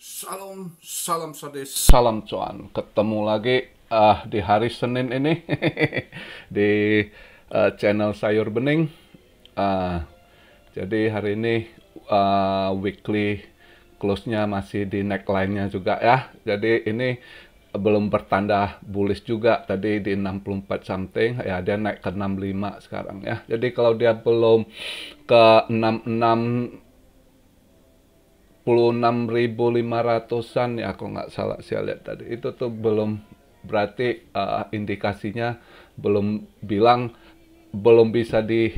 Salam, salam sadis. Salam cuan. Ketemu lagi uh, di hari Senin ini di uh, channel Sayur Bening. Uh, jadi hari ini uh, weekly close-nya masih di neckline-nya juga ya. Jadi ini belum bertanda bullish juga tadi di 64 something ya dia naik ke 65 sekarang ya. Jadi kalau dia belum ke 66 26.500-an ya aku nggak salah saya lihat tadi. Itu tuh belum berarti uh, indikasinya belum bilang belum bisa di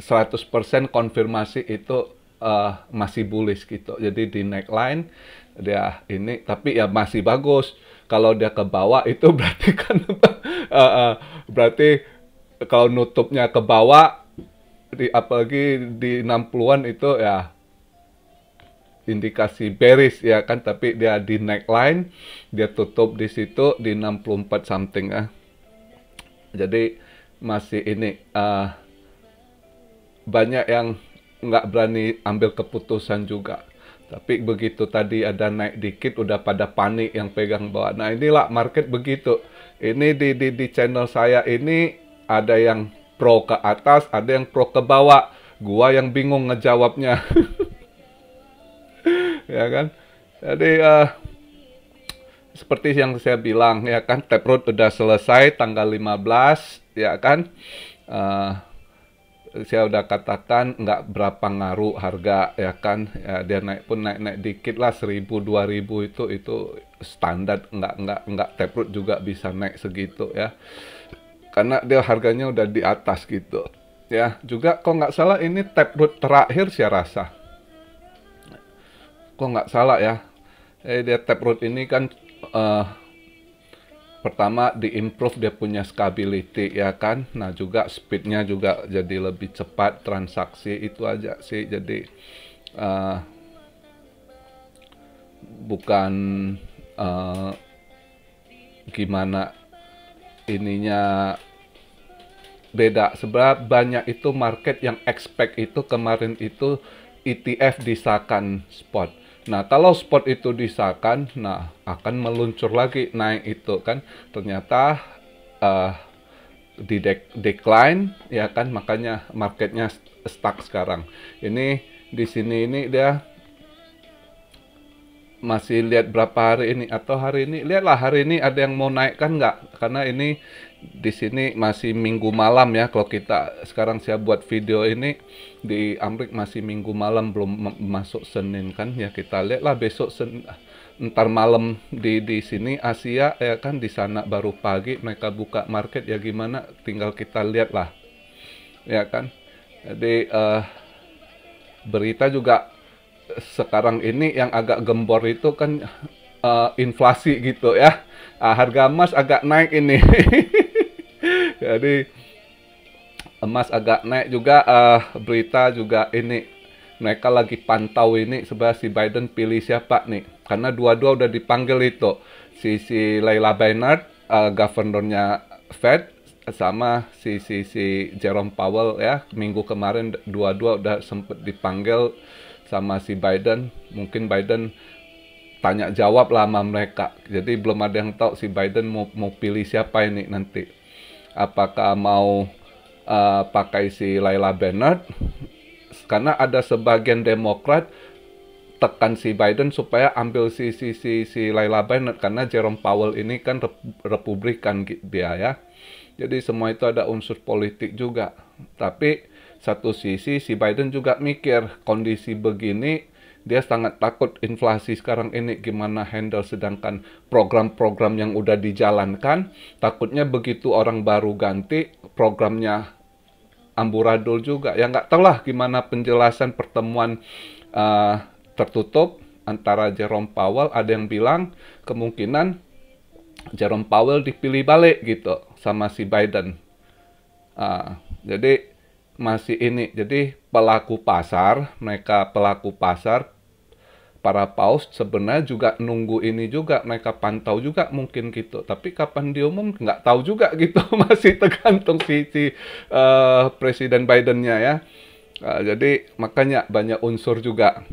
100% konfirmasi itu uh, masih bullish gitu. Jadi di neckline dia ini tapi ya masih bagus. Kalau dia ke bawah itu berarti kan uh, uh, berarti kalau nutupnya ke bawah di apalagi di 60-an itu ya indikasi bearish ya kan tapi dia di neckline dia tutup di situ di 64 something ah jadi masih ini uh, banyak yang nggak berani ambil keputusan juga tapi begitu tadi ada naik dikit udah pada panik yang pegang bawah nah inilah market begitu ini di di, di channel saya ini ada yang pro ke atas ada yang pro ke bawah gua yang bingung ngejawabnya ya kan jadi uh, seperti yang saya bilang ya kan taproot sudah udah selesai tanggal 15 ya kan uh, saya udah katakan nggak berapa ngaruh harga ya kan ya, dia naik pun naik naik dikit lah 1000 2000 itu itu standar nggak nggak nggak taproot juga bisa naik segitu ya karena dia harganya udah di atas gitu ya juga kok nggak salah ini taproot terakhir saya rasa kok nggak salah ya eh dia taproot ini kan uh, pertama di improve dia punya scalability ya kan nah juga speednya juga jadi lebih cepat transaksi itu aja sih jadi uh, bukan uh, gimana ininya beda sebab banyak itu market yang expect itu kemarin itu ETF disahkan spot Nah, kalau spot itu disahkan, nah akan meluncur lagi naik itu kan. Ternyata uh, di dek decline ya kan makanya marketnya stuck sekarang. Ini di sini ini dia masih lihat berapa hari ini atau hari ini lihatlah hari ini ada yang mau naik kan nggak karena ini di sini masih minggu malam ya kalau kita sekarang saya buat video ini di Amrik masih minggu malam belum masuk Senin kan ya kita lihatlah besok sen ntar malam di di sini Asia ya kan di sana baru pagi mereka buka market ya gimana tinggal kita lihatlah ya kan jadi uh, berita juga sekarang ini yang agak gembor itu kan uh, inflasi gitu ya uh, harga emas agak naik ini Jadi emas agak naik juga uh, berita juga ini mereka lagi pantau ini sebenarnya si Biden pilih siapa nih karena dua-dua udah dipanggil itu si si Leila Baynard uh, eh, governornya Fed sama si si si Jerome Powell ya minggu kemarin dua-dua udah sempet dipanggil sama si Biden mungkin Biden tanya jawab lama mereka jadi belum ada yang tahu si Biden mau mau pilih siapa ini nanti apakah mau uh, pakai si Laila Bennett karena ada sebagian Demokrat tekan si Biden supaya ambil si si si si Laila Bennett karena Jerome Powell ini kan rep, Republikan dia ya. Jadi semua itu ada unsur politik juga. Tapi satu sisi si Biden juga mikir kondisi begini dia sangat takut inflasi sekarang ini gimana handle sedangkan program-program yang udah dijalankan takutnya begitu orang baru ganti programnya amburadul juga ya nggak tahu lah gimana penjelasan pertemuan uh, tertutup antara Jerome Powell ada yang bilang kemungkinan Jerome Powell dipilih balik gitu sama si Biden uh, jadi masih ini jadi pelaku pasar mereka pelaku pasar para paus sebenarnya juga nunggu ini juga mereka pantau juga mungkin gitu tapi kapan diumum nggak tahu juga gitu masih tergantung si, si uh, presiden Bidennya ya uh, jadi makanya banyak unsur juga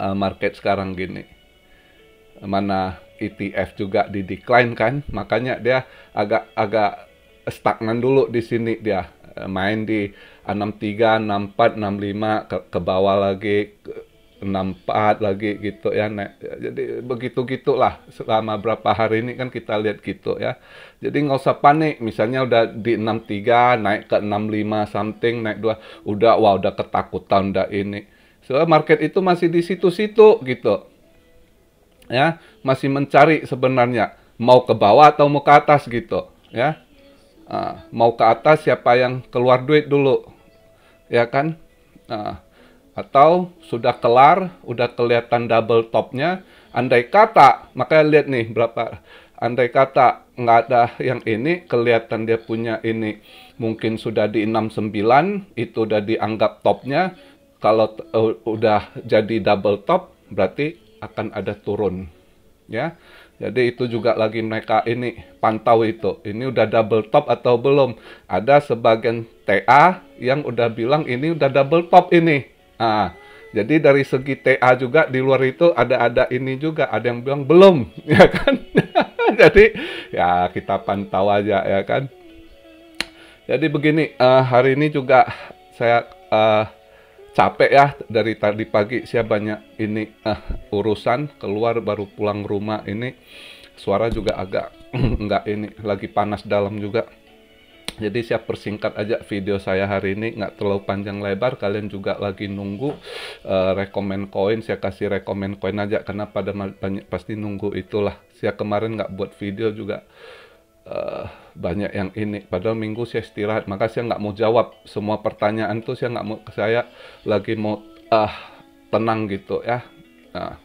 uh, market sekarang gini mana ETF juga di decline kan makanya dia agak agak stagnan dulu di sini dia main di 63, 64, 65 ke, ke bawah lagi ke, 64 lagi gitu ya nek. Jadi begitu gitulah selama berapa hari ini kan kita lihat gitu ya. Jadi nggak usah panik, misalnya udah di 63 naik ke 65 something naik dua udah wah udah ketakutan udah ini. Soalnya market itu masih di situ-situ gitu. Ya, masih mencari sebenarnya mau ke bawah atau mau ke atas gitu, ya. Ah, mau ke atas siapa yang keluar duit dulu. Ya kan? nah atau sudah kelar, udah kelihatan double topnya. Andai kata, makanya lihat nih berapa. Andai kata nggak ada yang ini, kelihatan dia punya ini. Mungkin sudah di 69, itu udah dianggap topnya. Kalau uh, udah jadi double top, berarti akan ada turun. Ya, jadi itu juga lagi mereka ini pantau itu. Ini udah double top atau belum? Ada sebagian TA yang udah bilang ini udah double top ini Ah, ah, jadi dari segi TA juga di luar itu ada ada ini juga ada yang bilang belum, ya kan? jadi ya kita pantau aja ya kan. Jadi begini uh, hari ini juga saya uh, capek ya dari tadi pagi saya banyak ini uh, urusan keluar baru pulang rumah ini suara juga agak nggak ini lagi panas dalam juga jadi saya persingkat aja video saya hari ini nggak terlalu panjang lebar kalian juga lagi nunggu uh, eh, rekomend koin saya kasih rekomend koin aja karena pada banyak pasti nunggu itulah saya kemarin nggak buat video juga uh, banyak yang ini padahal minggu saya istirahat maka saya nggak mau jawab semua pertanyaan tuh saya nggak mau saya lagi mau ah uh, tenang gitu ya nah.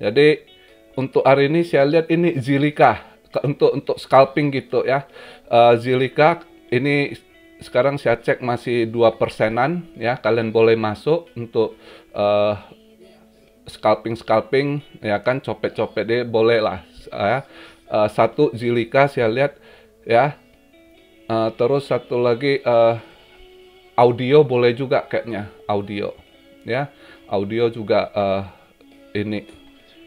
jadi untuk hari ini saya lihat ini Zilika untuk untuk scalping gitu ya. Uh, Zilika ini sekarang saya cek masih dua persenan ya. Kalian boleh masuk untuk uh, eh, scalping scalping ya kan copet copet deh boleh lah. Uh, uh, satu Zilika saya lihat ya. Uh, terus satu lagi uh, audio boleh juga kayaknya audio ya audio juga uh, ini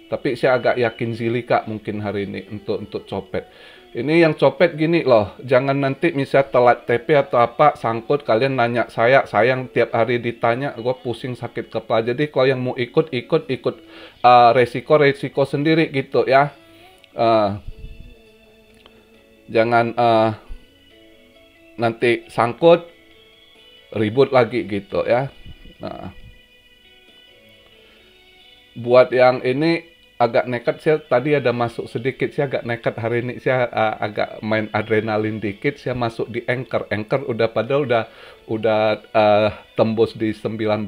tapi saya agak yakin Zilika mungkin hari ini untuk untuk copet. Ini yang copet gini loh, jangan nanti misalnya telat TP atau apa, sangkut kalian nanya saya, sayang tiap hari ditanya, gue pusing sakit kepala. Jadi kalau yang mau ikut, ikut, ikut uh, resiko-resiko sendiri gitu ya. Uh, jangan uh, nanti sangkut, ribut lagi gitu ya. Nah, buat yang ini agak nekat sih tadi ada masuk sedikit sih agak nekat hari ini sih uh, agak main adrenalin dikit sih masuk di anchor anchor udah padahal udah udah uh, tembus di 19%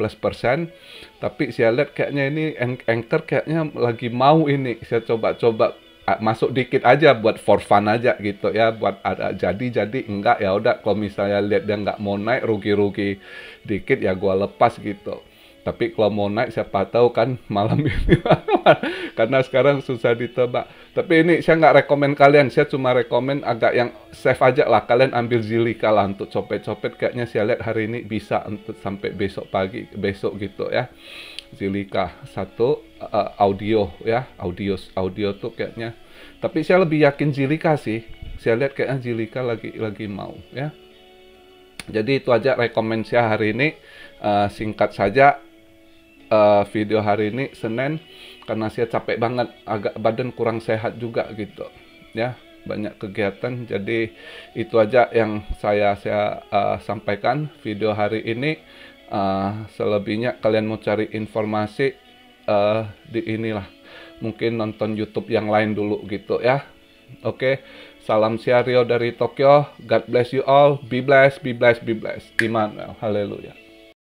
tapi saya lihat kayaknya ini anchor kayaknya lagi mau ini saya coba-coba uh, masuk dikit aja buat for fun aja gitu ya buat ada jadi jadi enggak ya udah kalau misalnya lihat dia nggak mau naik rugi-rugi dikit ya gua lepas gitu tapi kalau mau naik siapa tahu kan malam ini karena sekarang susah ditebak. Tapi ini saya nggak rekomend kalian, saya cuma rekomend agak yang safe aja lah. Kalian ambil zilika lah untuk copet-copet kayaknya saya lihat hari ini bisa untuk sampai besok pagi besok gitu ya. Zilika satu uh, audio ya audio audio tuh kayaknya tapi saya lebih yakin Zilika sih saya lihat kayaknya Zilika lagi lagi mau ya jadi itu aja rekomend saya hari ini uh, singkat saja uh, video hari ini Senin karena saya capek banget, agak badan kurang sehat juga gitu. Ya, banyak kegiatan jadi itu aja yang saya saya uh, sampaikan video hari ini. Uh, selebihnya kalian mau cari informasi uh, di inilah mungkin nonton YouTube yang lain dulu gitu ya. Oke, okay. salam siario dari Tokyo. God bless you all. Be blessed, be blessed, be blessed. Immanuel. Haleluya.